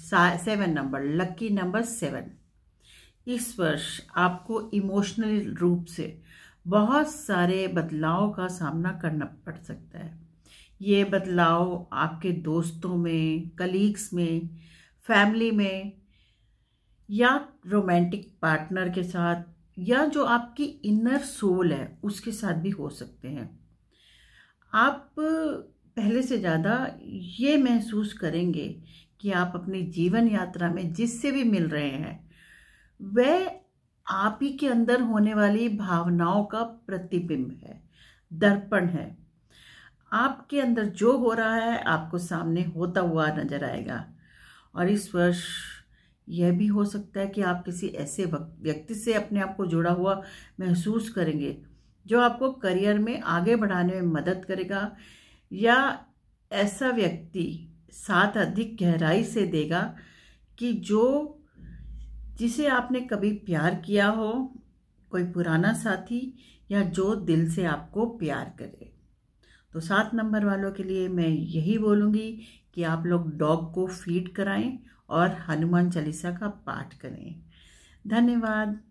seven number lucky number seven इस वर्ष आपको इमोशनल रूप से बहुत सारे बदलाव का सामना करना पड़ सकता है ये बदलाव आपके दोस्तों में कलीग्स में फैमिली में या रोमांटिक पार्टनर के साथ या जो आपकी इनर सोल है उसके साथ भी हो सकते हैं आप पहले से ज़्यादा ये महसूस करेंगे कि आप अपनी जीवन यात्रा में जिससे भी मिल रहे हैं वह आप ही के अंदर होने वाली भावनाओं का प्रतिबिंब है दर्पण है आपके अंदर जो हो रहा है आपको सामने होता हुआ नजर आएगा और इस वर्ष यह भी हो सकता है कि आप किसी ऐसे व्यक्ति से अपने आप को जुड़ा हुआ महसूस करेंगे जो आपको करियर में आगे बढ़ाने में मदद करेगा या ऐसा व्यक्ति साथ अधिक गहराई से देगा कि जो जिसे आपने कभी प्यार किया हो कोई पुराना साथी या जो दिल से आपको प्यार करे तो सात नंबर वालों के लिए मैं यही बोलूँगी कि आप लोग डॉग को फीड कराएं और हनुमान चालीसा का पाठ करें धन्यवाद